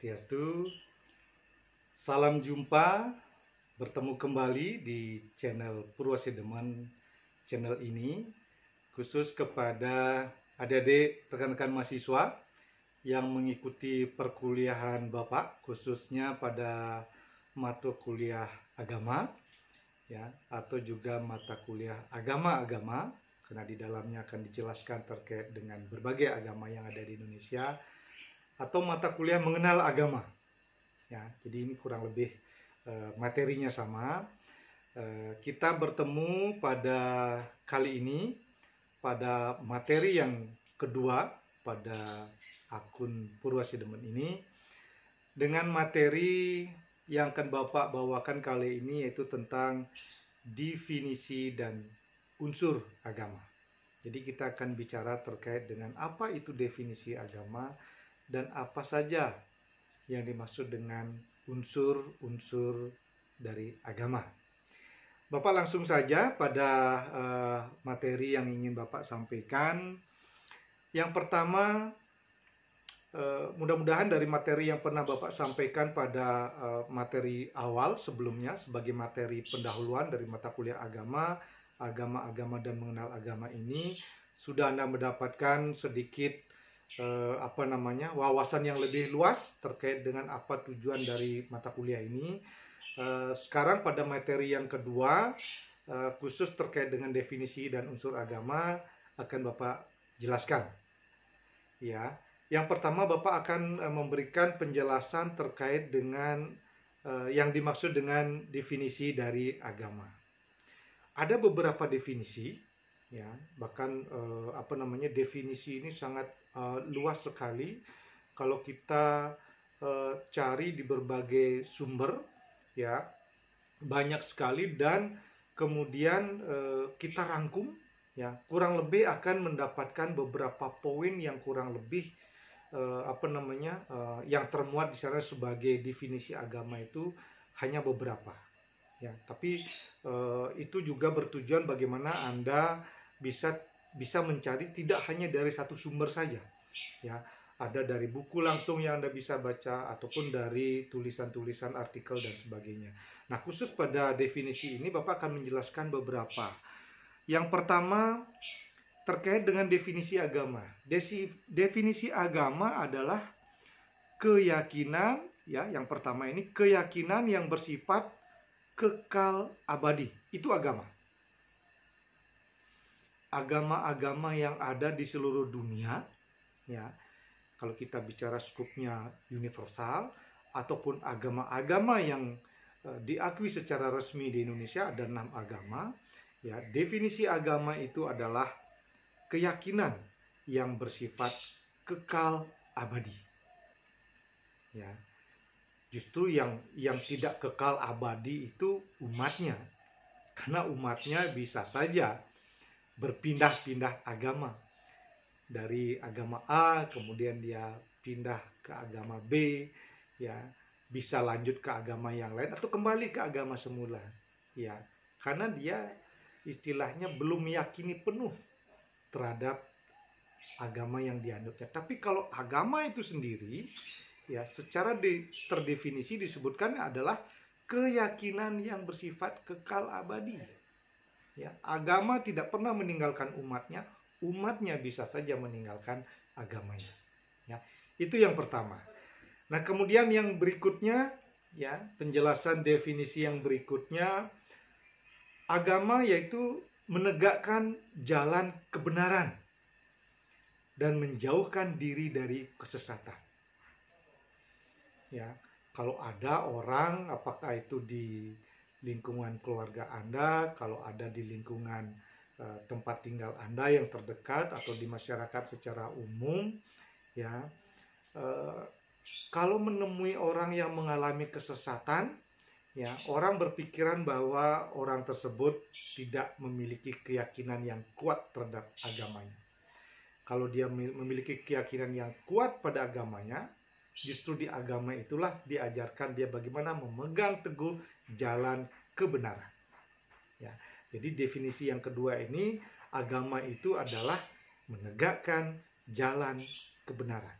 Swastiastu. Salam jumpa, bertemu kembali di channel Purwasideman channel ini khusus kepada adik-adik rekan-rekan mahasiswa yang mengikuti perkuliahan Bapak khususnya pada mata kuliah agama ya atau juga mata kuliah agama-agama karena di dalamnya akan dijelaskan terkait dengan berbagai agama yang ada di Indonesia atau mata kuliah mengenal agama. Ya, jadi ini kurang lebih uh, materinya sama. Uh, kita bertemu pada kali ini pada materi yang kedua pada akun Purwasidemen ini dengan materi yang akan Bapak bawakan kali ini yaitu tentang definisi dan unsur agama. Jadi kita akan bicara terkait dengan apa itu definisi agama, dan apa saja yang dimaksud dengan unsur-unsur dari agama. Bapak langsung saja pada uh, materi yang ingin Bapak sampaikan. Yang pertama, uh, mudah-mudahan dari materi yang pernah Bapak sampaikan pada uh, materi awal sebelumnya sebagai materi pendahuluan dari mata kuliah agama, agama-agama dan mengenal agama ini, sudah Anda mendapatkan sedikit eh, apa namanya wawasan yang lebih luas terkait dengan apa tujuan dari mata kuliah ini. Eh, sekarang pada materi yang kedua eh, khusus terkait dengan definisi dan unsur agama akan Bapak jelaskan. Ya. Yang pertama Bapak akan eh, memberikan penjelasan terkait dengan eh, yang dimaksud dengan definisi dari agama. Ada beberapa definisi ya, bahkan eh, apa namanya definisi ini sangat uh, luas sekali kalau kita uh, cari di berbagai sumber ya banyak sekali dan kemudian uh, kita rangkum ya kurang lebih akan mendapatkan beberapa poin yang kurang lebih uh, apa namanya uh, yang termuat di sana sebagai definisi agama itu hanya beberapa ya tapi uh, itu juga bertujuan bagaimana anda bisa bisa mencari tidak hanya dari satu sumber saja ya ada dari buku langsung yang Anda bisa baca ataupun dari tulisan-tulisan artikel dan sebagainya. Nah, khusus pada definisi ini Bapak akan menjelaskan beberapa. Yang pertama terkait dengan definisi agama. Desi, definisi agama adalah keyakinan ya, yang pertama ini keyakinan yang bersifat kekal abadi. Itu agama agama-agama yang ada di seluruh dunia ya kalau kita bicara skupnya universal ataupun agama-agama yang uh, diakui secara resmi di Indonesia ada enam agama ya definisi agama itu adalah keyakinan yang bersifat kekal abadi ya justru yang yang tidak kekal abadi itu umatnya karena umatnya bisa saja berpindah-pindah agama dari agama A kemudian dia pindah ke agama B ya bisa lanjut ke agama yang lain atau kembali ke agama semula ya karena dia istilahnya belum meyakini penuh terhadap agama yang dianutnya tapi kalau agama itu sendiri ya secara de, terdefinisi disebutkan adalah keyakinan yang bersifat kekal abadi Ya, agama tidak pernah meninggalkan umatnya, umatnya bisa saja meninggalkan agamanya. Ya, itu yang pertama. Nah, kemudian yang berikutnya ya, penjelasan definisi yang berikutnya agama yaitu menegakkan jalan kebenaran dan menjauhkan diri dari kesesatan. Ya, kalau ada orang apakah itu di lingkungan keluarga Anda, kalau ada di lingkungan eh, tempat tinggal Anda yang terdekat atau di masyarakat secara umum, ya. Eh, kalau menemui orang yang mengalami kesesatan, ya, orang berpikiran bahwa orang tersebut tidak memiliki keyakinan yang kuat terhadap agamanya. Kalau dia memiliki keyakinan yang kuat pada agamanya, Justru di agama itulah diajarkan dia bagaimana memegang teguh jalan kebenaran. Ya. Jadi definisi yang kedua ini agama itu adalah menegakkan jalan kebenaran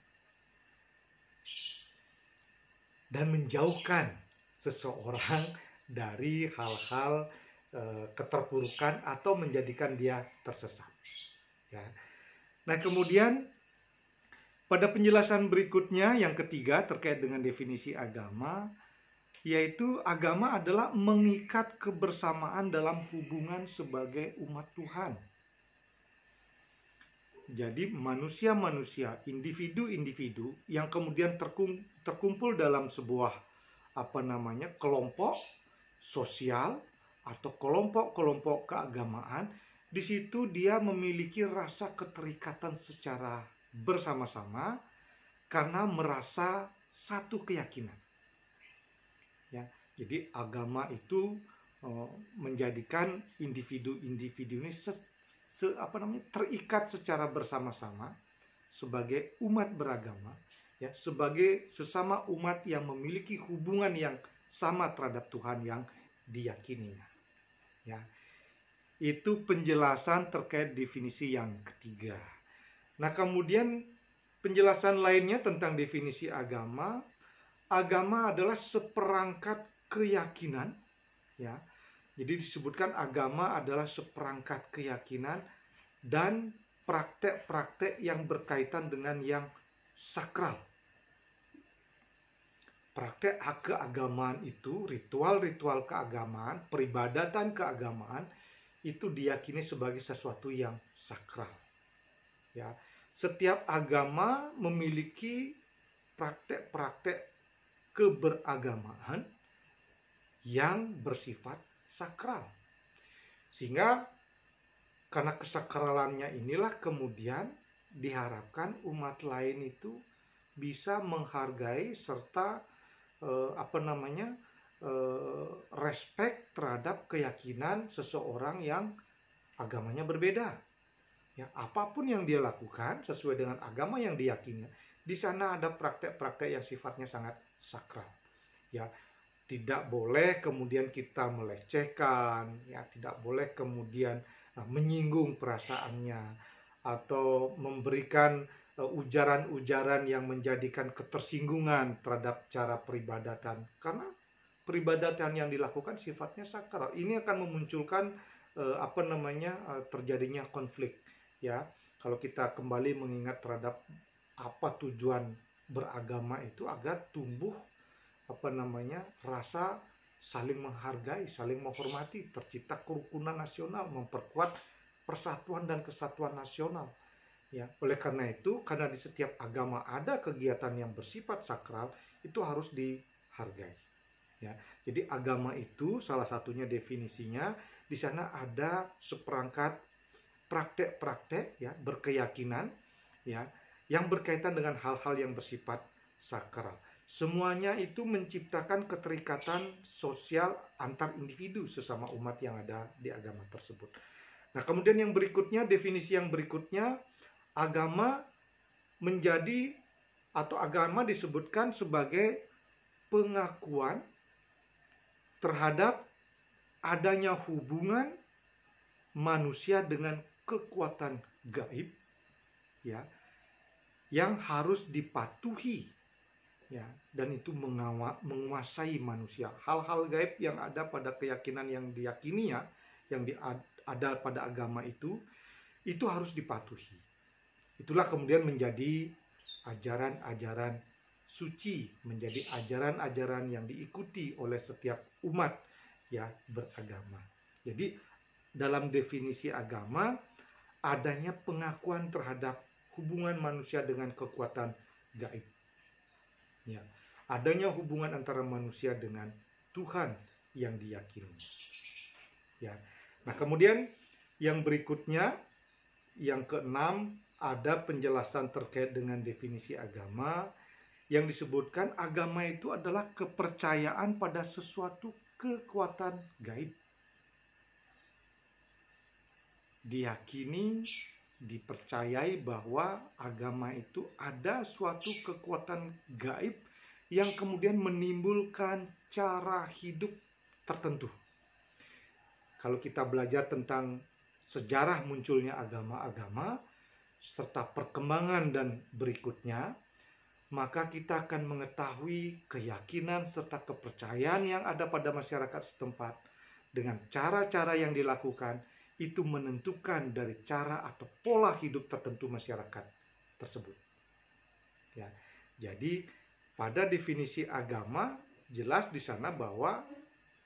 dan menjauhkan seseorang dari hal-hal e, keterpurukan atau menjadikan dia tersesat. Ya. Nah kemudian pada penjelasan berikutnya yang ketiga terkait dengan definisi agama yaitu agama adalah mengikat kebersamaan dalam hubungan sebagai umat Tuhan. Jadi manusia-manusia, individu-individu yang kemudian terkumpul dalam sebuah apa namanya kelompok sosial atau kelompok-kelompok keagamaan, di situ dia memiliki rasa keterikatan secara bersama-sama karena merasa satu keyakinan. Ya, jadi agama itu eh, menjadikan individu-individu ini se, se, apa namanya terikat secara bersama-sama sebagai umat beragama ya sebagai sesama umat yang memiliki hubungan yang sama terhadap Tuhan yang diyakininya ya itu penjelasan terkait definisi yang ketiga Nah, kemudian penjelasan lainnya tentang definisi agama. Agama adalah seperangkat keyakinan, ya. Jadi disebutkan agama adalah seperangkat keyakinan dan praktek-praktek yang berkaitan dengan yang sakral. Praktek hak keagamaan itu, ritual-ritual keagamaan, peribadatan keagamaan itu diyakini sebagai sesuatu yang sakral. Ya, setiap agama memiliki praktek-praktek keberagamaan yang bersifat sakral. Sehingga karena kesakralannya inilah kemudian diharapkan umat lain itu bisa menghargai serta eh, apa namanya eh, respect terhadap keyakinan seseorang yang agamanya berbeda. Ya, apapun yang dia lakukan sesuai dengan agama yang diyakini, di sana ada praktek-praktek yang sifatnya sangat sakral. Ya, tidak boleh kemudian kita melecehkan, ya tidak boleh kemudian eh, menyinggung perasaannya atau memberikan eh, ujaran-ujaran yang menjadikan ketersinggungan terhadap cara peribadatan karena peribadatan yang dilakukan sifatnya sakral ini akan memunculkan eh, apa namanya terjadinya konflik ya kalau kita kembali mengingat terhadap apa tujuan beragama itu agar tumbuh apa namanya rasa saling menghargai, saling menghormati, tercipta kerukunan nasional, memperkuat persatuan dan kesatuan nasional. Ya, oleh karena itu, karena di setiap agama ada kegiatan yang bersifat sakral, itu harus dihargai. Ya, jadi agama itu salah satunya definisinya di sana ada seperangkat praktek-praktek ya berkeyakinan ya yang berkaitan dengan hal-hal yang bersifat sakral. Semuanya itu menciptakan keterikatan sosial antar individu sesama umat yang ada di agama tersebut. Nah, kemudian yang berikutnya definisi yang berikutnya agama menjadi atau agama disebutkan sebagai pengakuan terhadap adanya hubungan manusia dengan kekuatan gaib ya yang harus dipatuhi ya dan itu mengawa, menguasai manusia hal-hal gaib yang ada pada keyakinan yang diyakini ya, yang di, ada pada agama itu itu harus dipatuhi itulah kemudian menjadi ajaran-ajaran suci menjadi ajaran-ajaran yang diikuti oleh setiap umat ya beragama jadi dalam definisi agama adanya pengakuan terhadap hubungan manusia dengan kekuatan gaib. Ya, adanya hubungan antara manusia dengan Tuhan yang diyakini. Ya. Nah, kemudian yang berikutnya yang keenam ada penjelasan terkait dengan definisi agama yang disebutkan agama itu adalah kepercayaan pada sesuatu kekuatan gaib. diyakini, dipercayai bahwa agama itu ada suatu kekuatan gaib yang kemudian menimbulkan cara hidup tertentu. Kalau kita belajar tentang sejarah munculnya agama-agama serta perkembangan dan berikutnya, maka kita akan mengetahui keyakinan serta kepercayaan yang ada pada masyarakat setempat dengan cara-cara yang dilakukan itu menentukan dari cara atau pola hidup tertentu masyarakat tersebut. Ya. Jadi pada definisi agama jelas di sana bahwa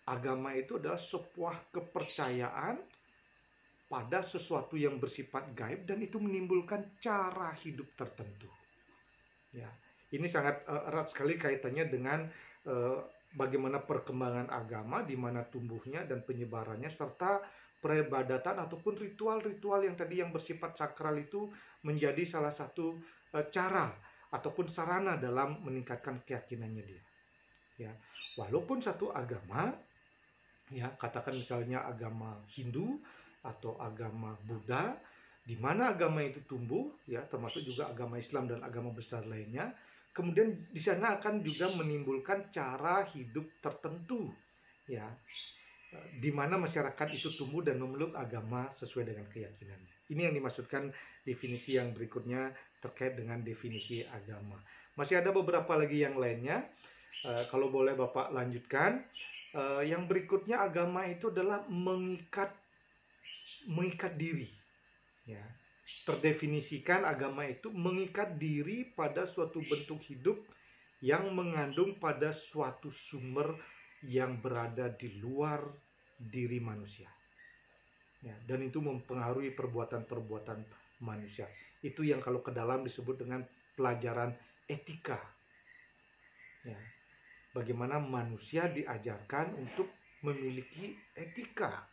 agama itu adalah sebuah kepercayaan pada sesuatu yang bersifat gaib dan itu menimbulkan cara hidup tertentu. Ya. Ini sangat eh, erat sekali kaitannya dengan eh, bagaimana perkembangan agama, di mana tumbuhnya dan penyebarannya, serta peribadatan ataupun ritual-ritual yang tadi yang bersifat sakral itu menjadi salah satu e, cara ataupun sarana dalam meningkatkan keyakinannya dia. Ya, walaupun satu agama, ya katakan misalnya agama Hindu atau agama Buddha, di mana agama itu tumbuh, ya termasuk juga agama Islam dan agama besar lainnya, kemudian di sana akan juga menimbulkan cara hidup tertentu ya di mana masyarakat itu tumbuh dan memeluk agama sesuai dengan keyakinannya. Ini yang dimaksudkan definisi yang berikutnya terkait dengan definisi agama. Masih ada beberapa lagi yang lainnya. E, kalau boleh Bapak lanjutkan. E, yang berikutnya agama itu adalah mengikat mengikat diri. Ya, terdefinisikan agama itu mengikat diri pada suatu bentuk hidup yang mengandung pada suatu sumber yang berada di luar diri manusia. Ya, dan itu mempengaruhi perbuatan-perbuatan manusia. Itu yang kalau ke dalam disebut dengan pelajaran etika. Ya, bagaimana manusia diajarkan untuk memiliki etika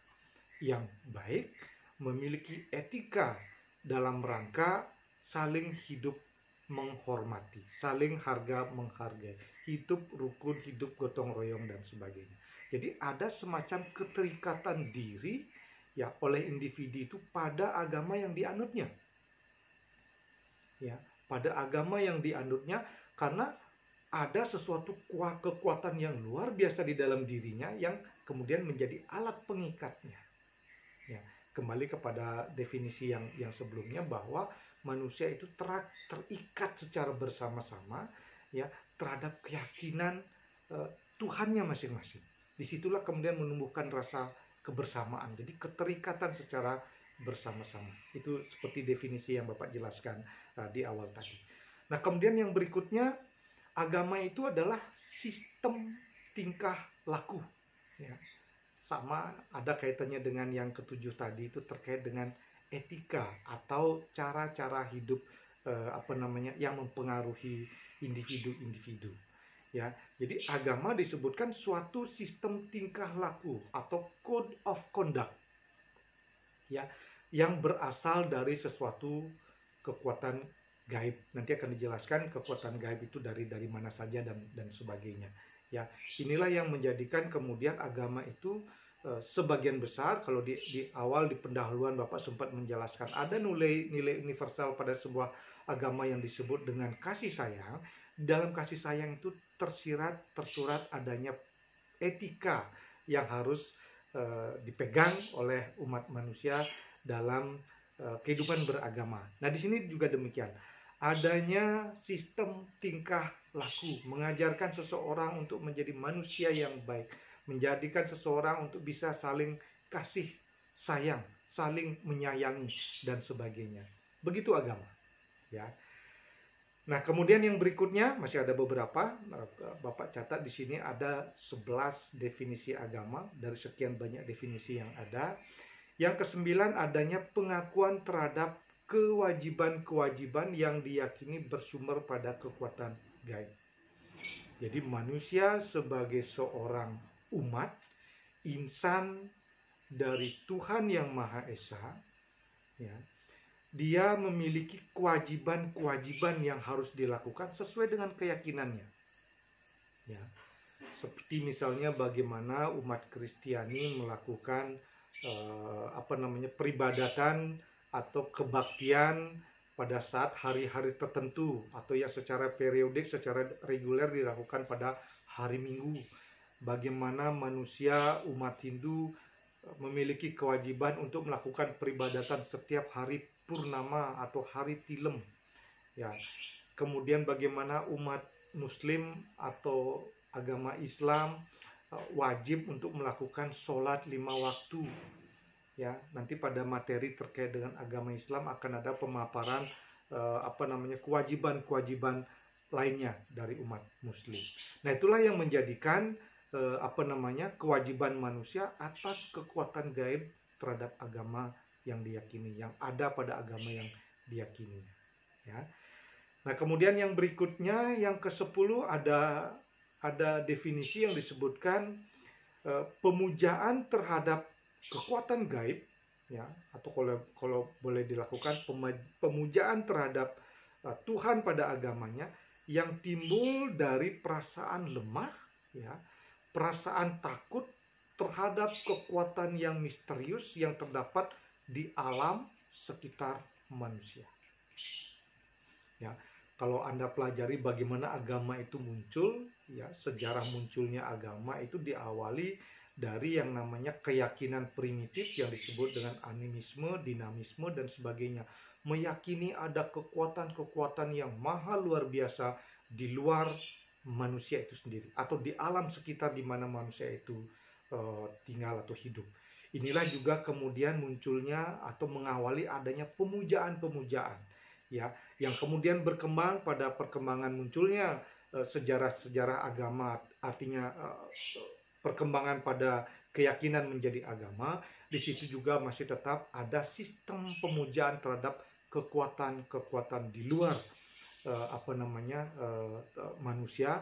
yang baik, memiliki etika dalam rangka saling hidup menghormati, saling harga menghargai, hidup rukun, hidup gotong royong dan sebagainya. Jadi ada semacam keterikatan diri ya oleh individu itu pada agama yang dianutnya. Ya, pada agama yang dianutnya karena ada sesuatu kekuatan yang luar biasa di dalam dirinya yang kemudian menjadi alat pengikatnya kembali kepada definisi yang yang sebelumnya bahwa manusia itu ter, terikat secara bersama-sama ya terhadap keyakinan eh, Tuhannya masing-masing. Disitulah kemudian menumbuhkan rasa kebersamaan. Jadi keterikatan secara bersama-sama. Itu seperti definisi yang Bapak jelaskan uh, di awal tadi. Nah, kemudian yang berikutnya agama itu adalah sistem tingkah laku ya sama ada kaitannya dengan yang ketujuh tadi itu terkait dengan etika atau cara-cara hidup eh, apa namanya yang mempengaruhi individu-individu ya jadi agama disebutkan suatu sistem tingkah laku atau code of conduct ya yang berasal dari sesuatu kekuatan gaib nanti akan dijelaskan kekuatan gaib itu dari dari mana saja dan dan sebagainya Ya, inilah yang menjadikan kemudian agama itu e, sebagian besar kalau di, di awal di pendahuluan Bapak sempat menjelaskan ada nilai-nilai universal pada sebuah agama yang disebut dengan kasih sayang. Dalam kasih sayang itu tersirat tersurat adanya etika yang harus e, dipegang oleh umat manusia dalam e, kehidupan beragama. Nah, di sini juga demikian. Adanya sistem tingkah laku, mengajarkan seseorang untuk menjadi manusia yang baik, menjadikan seseorang untuk bisa saling kasih sayang, saling menyayangi dan sebagainya. Begitu agama. Ya. Nah, kemudian yang berikutnya masih ada beberapa Bapak catat di sini ada 11 definisi agama dari sekian banyak definisi yang ada. Yang kesembilan adanya pengakuan terhadap kewajiban-kewajiban yang diyakini bersumber pada kekuatan guide. Jadi manusia sebagai seorang umat, insan dari Tuhan yang Maha Esa, ya, dia memiliki kewajiban-kewajiban yang harus dilakukan sesuai dengan keyakinannya. Ya. Seperti misalnya bagaimana umat Kristiani melakukan eh, apa namanya peribadatan atau kebaktian pada saat hari-hari tertentu atau ya secara periodik, secara reguler dilakukan pada hari Minggu. Bagaimana manusia umat Hindu eh, memiliki kewajiban untuk melakukan peribadatan setiap hari purnama atau hari tilem. Ya. Kemudian bagaimana umat muslim atau agama Islam eh, wajib untuk melakukan sholat lima waktu ya nanti pada materi terkait dengan agama Islam akan ada pemaparan eh, apa namanya kewajiban-kewajiban lainnya dari umat muslim. Nah, itulah yang menjadikan eh, apa namanya kewajiban manusia atas kekuatan gaib terhadap agama yang diyakini, yang ada pada agama yang diyakini. Ya. Nah, kemudian yang berikutnya yang ke-10 ada ada definisi yang disebutkan eh, pemujaan terhadap kekuatan gaib ya atau kalau kalau boleh dilakukan pemujaan terhadap uh, Tuhan pada agamanya yang timbul dari perasaan lemah ya perasaan takut terhadap kekuatan yang misterius yang terdapat di alam sekitar manusia. Ya, kalau Anda pelajari bagaimana agama itu muncul, ya sejarah munculnya agama itu diawali dari yang namanya keyakinan primitif yang disebut dengan animisme, dinamisme dan sebagainya. Meyakini ada kekuatan-kekuatan yang maha luar biasa di luar manusia itu sendiri atau di alam sekitar di mana manusia itu uh, tinggal atau hidup. Inilah juga kemudian munculnya atau mengawali adanya pemujaan-pemujaan ya yang kemudian berkembang pada perkembangan munculnya eh, sejarah-sejarah agama artinya eh, perkembangan pada keyakinan menjadi agama, di situ juga masih tetap ada sistem pemujaan terhadap kekuatan-kekuatan di luar uh, apa namanya uh, manusia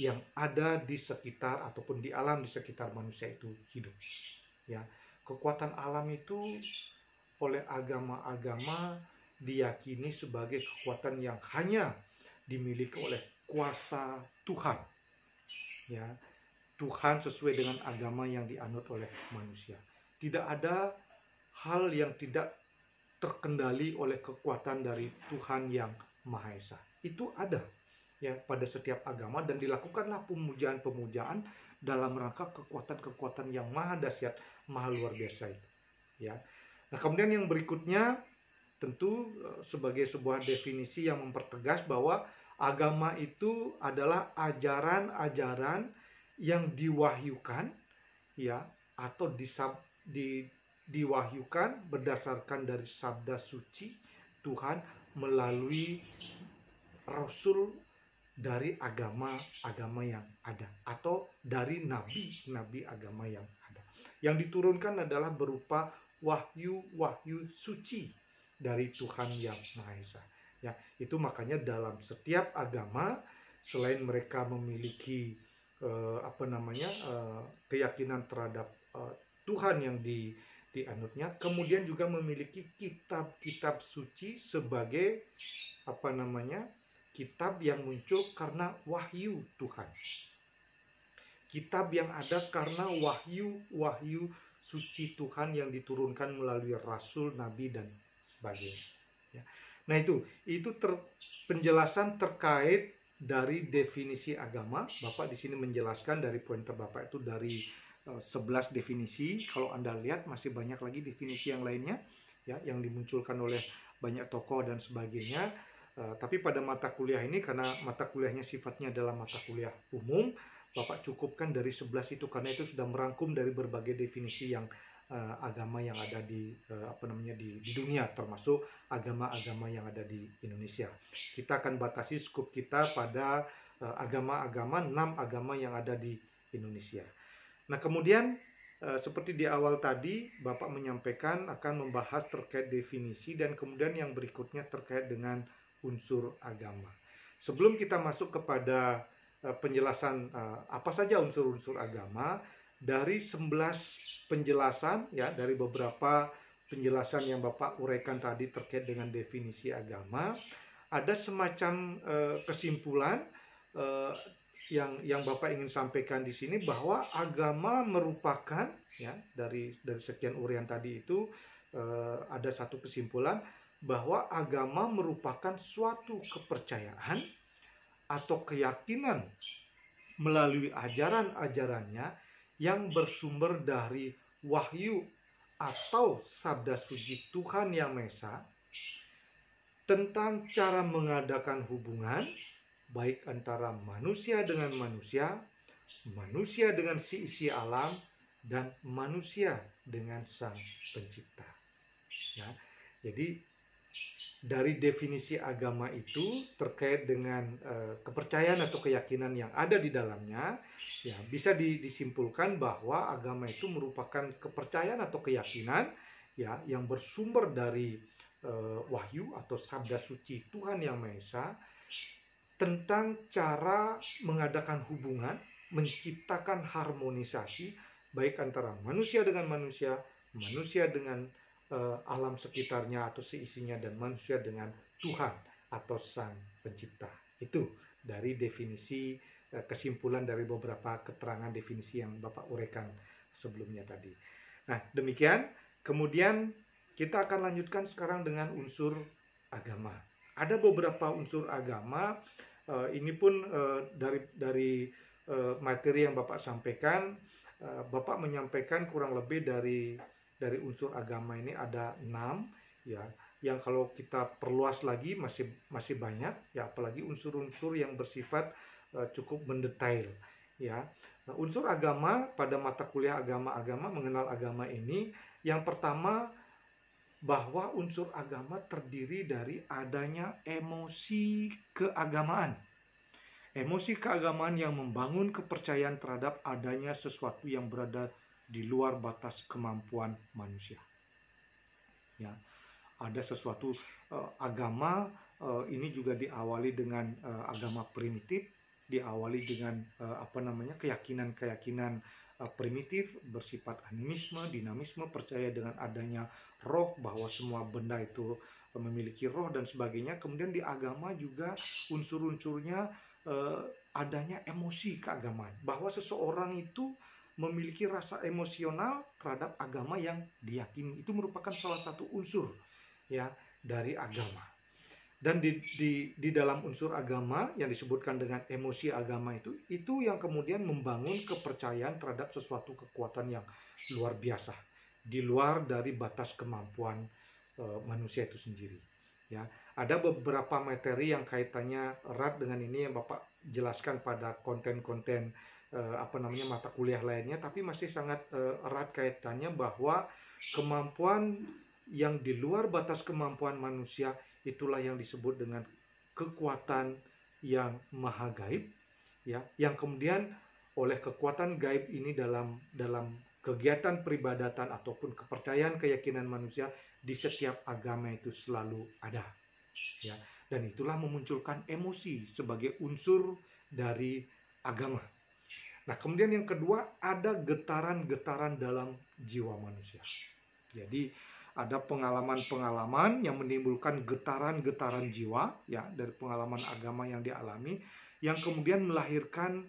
yang ada di sekitar ataupun di alam di sekitar manusia itu hidup. Ya, kekuatan alam itu oleh agama-agama diyakini sebagai kekuatan yang hanya dimiliki oleh kuasa Tuhan. Ya, Tuhan sesuai dengan agama yang dianut oleh manusia. Tidak ada hal yang tidak terkendali oleh kekuatan dari Tuhan yang Maha Esa. Itu ada ya pada setiap agama dan dilakukanlah pemujaan-pemujaan dalam rangka kekuatan-kekuatan yang maha dahsyat, maha luar biasa itu. Ya. Nah, kemudian yang berikutnya tentu eh, sebagai sebuah definisi yang mempertegas bahwa agama itu adalah ajaran-ajaran yang diwahyukan ya atau disab, di, diwahyukan berdasarkan dari sabda suci Tuhan melalui rasul dari agama-agama yang ada atau dari nabi-nabi agama yang ada. Yang diturunkan adalah berupa wahyu-wahyu suci dari Tuhan yang Maha Esa. Ya, itu makanya dalam setiap agama selain mereka memiliki uh, apa namanya uh, keyakinan terhadap uh, Tuhan yang di dianutnya kemudian juga memiliki kitab-kitab suci sebagai apa namanya kitab yang muncul karena wahyu Tuhan kitab yang ada karena wahyu wahyu suci Tuhan yang diturunkan melalui rasul nabi dan sebagainya ya. nah itu itu ter, penjelasan terkait dari definisi agama, Bapak di sini menjelaskan dari pointer Bapak itu dari 11 eh, definisi. Kalau Anda lihat masih banyak lagi definisi yang lainnya ya yang dimunculkan oleh banyak tokoh dan sebagainya. Uh, tapi pada mata kuliah ini karena mata kuliahnya sifatnya adalah mata kuliah umum, Bapak cukupkan dari 11 itu karena itu sudah merangkum dari berbagai definisi yang uh, agama yang ada di uh, apa namanya di, di dunia termasuk agama-agama yang ada di Indonesia. Kita akan batasi skup kita pada eh, agama-agama uh, enam agama yang ada di Indonesia. Nah, kemudian uh, seperti di awal tadi Bapak menyampaikan akan membahas terkait definisi dan kemudian yang berikutnya terkait dengan unsur agama. Sebelum kita masuk kepada penjelasan apa saja unsur-unsur agama, dari 11 penjelasan ya dari beberapa penjelasan yang Bapak uraikan tadi terkait dengan definisi agama ada semacam eh, kesimpulan eh, yang yang Bapak ingin sampaikan di sini bahwa agama merupakan ya dari dari sekian urian tadi itu eh, ada satu kesimpulan bahwa agama merupakan suatu kepercayaan atau keyakinan melalui ajaran-ajarannya yang bersumber dari wahyu atau sabda suci Tuhan Yang Esa tentang cara mengadakan hubungan baik antara manusia dengan manusia, manusia dengan si isi alam dan manusia dengan sang pencipta. Ya. Jadi dari definisi agama itu terkait dengan uh, kepercayaan atau keyakinan yang ada di dalamnya ya bisa di, disimpulkan bahwa agama itu merupakan kepercayaan atau keyakinan ya yang bersumber dari uh, wahyu atau sabda suci Tuhan yang Maha Esa tentang cara mengadakan hubungan menciptakan harmonisasi baik antara manusia dengan manusia manusia dengan uh, alam sekitarnya atau seisinya dan manusia dengan Tuhan atau Sang Pencipta. Itu dari definisi uh, kesimpulan dari beberapa keterangan definisi yang Bapak uraikan sebelumnya tadi. Nah, demikian. Kemudian kita akan lanjutkan sekarang dengan unsur agama. Ada beberapa unsur agama Uh, ini pun uh, dari dari uh, materi yang Bapak sampaikan, Bapak menyampaikan kurang lebih dari dari unsur agama ini ada enam ya yang kalau kita perluas lagi masih masih banyak ya apalagi unsur-unsur yang bersifat uh, cukup mendetail ya nah, unsur agama pada mata kuliah agama-agama mengenal agama ini yang pertama bahwa unsur agama terdiri dari adanya emosi keagamaan emosi keagamaan yang membangun kepercayaan terhadap adanya sesuatu yang berada di luar batas kemampuan manusia. Ya, ada sesuatu eh, agama eh, ini juga diawali dengan eh, agama primitif, diawali dengan eh, apa namanya keyakinan-keyakinan eh, primitif bersifat animisme, dinamisme, percaya dengan adanya roh bahwa semua benda itu eh, memiliki roh dan sebagainya. Kemudian di agama juga unsur-unsurnya eh, adanya emosi keagamaan bahwa seseorang itu memiliki rasa emosional terhadap agama yang diyakini. Itu merupakan salah satu unsur ya dari agama. Dan di, di, di dalam unsur agama yang disebutkan dengan emosi agama itu, itu yang kemudian membangun kepercayaan terhadap sesuatu kekuatan yang luar biasa, di luar dari batas kemampuan e, manusia itu sendiri. Ya, ada beberapa materi yang kaitannya erat dengan ini yang Bapak jelaskan pada konten-konten uh, apa namanya mata kuliah lainnya tapi masih sangat uh, erat kaitannya bahwa kemampuan yang di luar batas kemampuan manusia itulah yang disebut dengan kekuatan yang maha gaib ya yang kemudian oleh kekuatan gaib ini dalam dalam kegiatan peribadatan ataupun kepercayaan keyakinan manusia di setiap agama itu selalu ada ya dan itulah memunculkan emosi sebagai unsur dari agama Nah, kemudian yang kedua ada getaran-getaran dalam jiwa manusia. Jadi ada pengalaman-pengalaman yang menimbulkan getaran-getaran jiwa ya dari pengalaman agama yang dialami yang kemudian melahirkan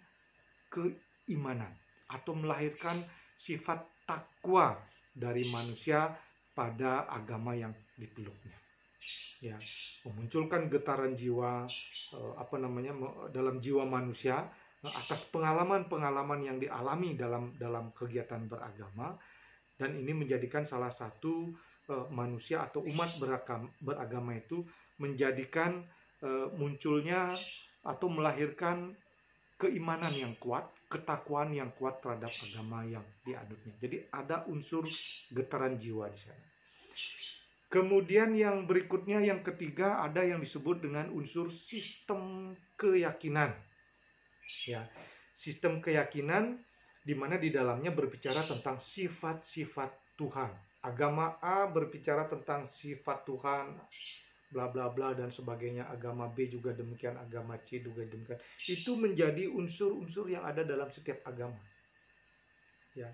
keimanan atau melahirkan sifat takwa dari manusia pada agama yang dipeluknya ya memunculkan getaran jiwa eh, apa namanya dalam jiwa manusia Nah, atas pengalaman-pengalaman yang dialami dalam dalam kegiatan beragama dan ini menjadikan salah satu uh, manusia atau umat beragama, beragama itu menjadikan uh, munculnya atau melahirkan keimanan yang kuat, ketakuan yang kuat terhadap agama yang dianutnya. Jadi ada unsur getaran jiwa di sana. Kemudian yang berikutnya yang ketiga ada yang disebut dengan unsur sistem keyakinan ya sistem keyakinan di mana di dalamnya berbicara tentang sifat-sifat Tuhan agama A berbicara tentang sifat Tuhan bla bla bla dan sebagainya agama B juga demikian agama C juga demikian itu menjadi unsur-unsur yang ada dalam setiap agama ya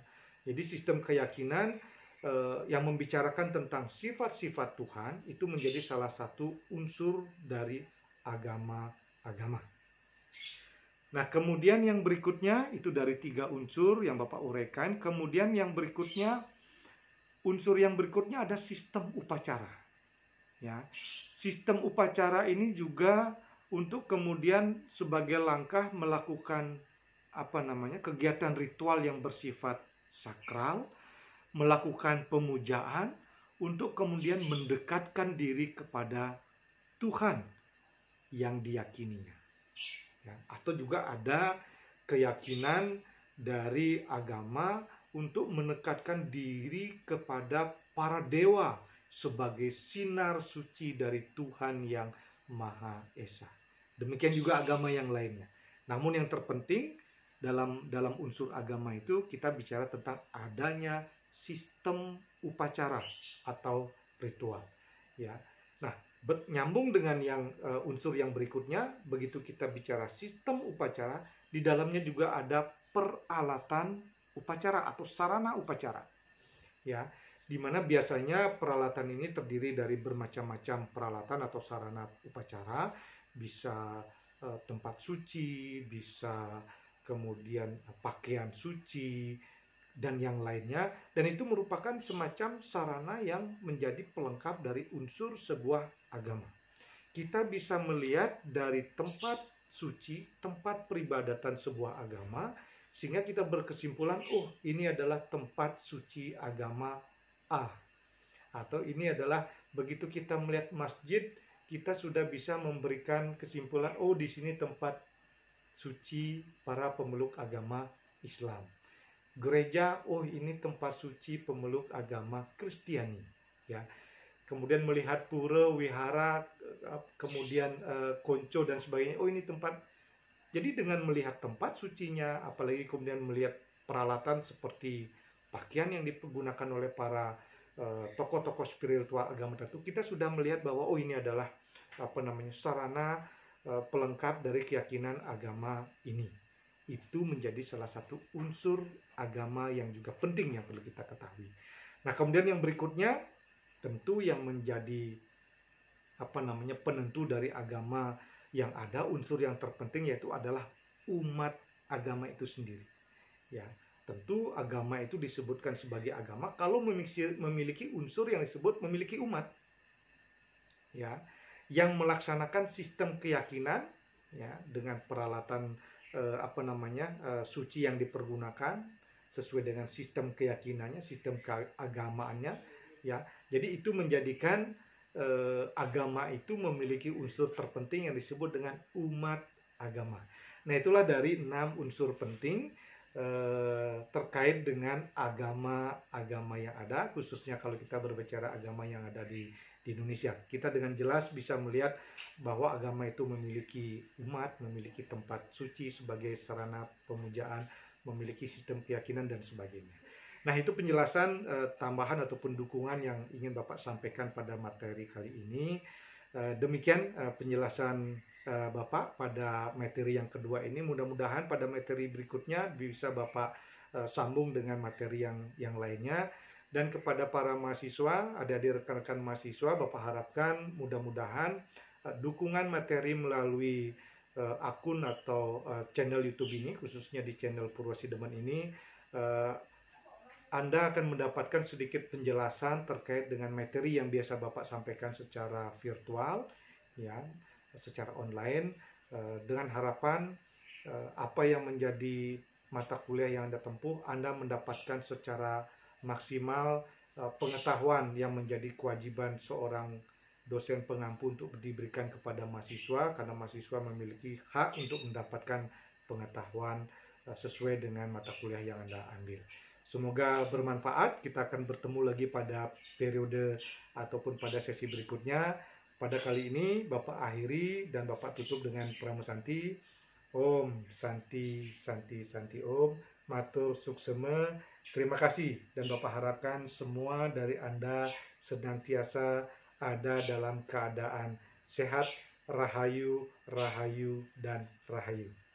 jadi sistem keyakinan eh, yang membicarakan tentang sifat-sifat Tuhan itu menjadi salah satu unsur dari agama-agama Nah, kemudian yang berikutnya itu dari tiga unsur yang Bapak uraikan. Kemudian yang berikutnya, unsur yang berikutnya ada sistem upacara. Ya, sistem upacara ini juga untuk kemudian sebagai langkah melakukan apa namanya kegiatan ritual yang bersifat sakral, melakukan pemujaan untuk kemudian mendekatkan diri kepada Tuhan yang diyakininya ya. atau juga ada keyakinan dari agama untuk menekatkan diri kepada para dewa sebagai sinar suci dari Tuhan yang Maha Esa. Demikian juga agama yang lainnya. Namun yang terpenting dalam dalam unsur agama itu kita bicara tentang adanya sistem upacara atau ritual. Ya, Ber nyambung dengan yang uh, unsur yang berikutnya, begitu kita bicara sistem upacara, di dalamnya juga ada peralatan upacara atau sarana upacara. Ya, di mana biasanya peralatan ini terdiri dari bermacam-macam peralatan atau sarana upacara, bisa uh, tempat suci, bisa kemudian uh, pakaian suci, dan yang lainnya dan itu merupakan semacam sarana yang menjadi pelengkap dari unsur sebuah agama. Kita bisa melihat dari tempat suci, tempat peribadatan sebuah agama, sehingga kita berkesimpulan, oh ini adalah tempat suci agama A. Atau ini adalah begitu kita melihat masjid, kita sudah bisa memberikan kesimpulan, oh di sini tempat suci para pemeluk agama Islam. Gereja, oh ini tempat suci pemeluk agama Kristiani. Ya, kemudian melihat pura, wihara, eh, kemudian uh, konco dan sebagainya. Oh ini tempat. Jadi dengan melihat tempat sucinya, apalagi kemudian melihat peralatan seperti pakaian yang digunakan oleh para eh, tokoh-tokoh uh, spiritual agama tertentu, kita sudah melihat bahwa oh ini adalah apa namanya sarana uh, pelengkap dari keyakinan agama ini. Itu menjadi salah satu unsur agama yang juga penting yang perlu kita ketahui. Nah, kemudian yang berikutnya tentu yang menjadi apa namanya penentu dari agama yang ada unsur yang terpenting yaitu adalah umat agama itu sendiri ya tentu agama itu disebutkan sebagai agama kalau memiliki unsur yang disebut memiliki umat ya yang melaksanakan sistem keyakinan ya dengan peralatan eh, apa namanya eh, suci yang dipergunakan sesuai dengan sistem keyakinannya sistem keagamaannya ya jadi itu menjadikan eh, agama itu memiliki unsur terpenting yang disebut dengan umat agama nah itulah dari enam unsur penting eh, terkait dengan agama-agama yang ada khususnya kalau kita berbicara agama yang ada di di Indonesia. Kita dengan jelas bisa melihat bahwa agama itu memiliki umat, memiliki tempat suci sebagai sarana pemujaan, memiliki sistem keyakinan dan sebagainya. Nah, itu penjelasan uh, tambahan ataupun dukungan yang ingin Bapak sampaikan pada materi kali ini. Uh, demikian uh, penjelasan uh, Bapak pada materi yang kedua ini. Mudah-mudahan pada materi berikutnya bisa Bapak uh, sambung dengan materi yang yang lainnya. Dan kepada para mahasiswa, ada adik rekan-rekan mahasiswa, Bapak harapkan mudah-mudahan uh, dukungan materi melalui uh, akun atau uh, channel YouTube ini, khususnya di channel Demen ini, anda akan mendapatkan sedikit penjelasan terkait dengan materi yang biasa Bapak sampaikan secara virtual, ya, secara online, eh, dengan harapan eh, apa yang menjadi mata kuliah yang Anda tempuh, Anda mendapatkan secara maksimal eh, pengetahuan yang menjadi kewajiban seorang dosen pengampu untuk diberikan kepada mahasiswa, karena mahasiswa memiliki hak untuk mendapatkan pengetahuan Eh, sesuai dengan mata kuliah yang Anda ambil. Semoga bermanfaat. Kita akan bertemu lagi pada periode ataupun pada sesi berikutnya. Pada kali ini Bapak akhiri dan Bapak tutup dengan pramusanti. Om Santi Santi Santi Om Matur Sukseme. Terima kasih dan Bapak harapkan semua dari Anda senantiasa ada dalam keadaan sehat, rahayu, rahayu, dan rahayu.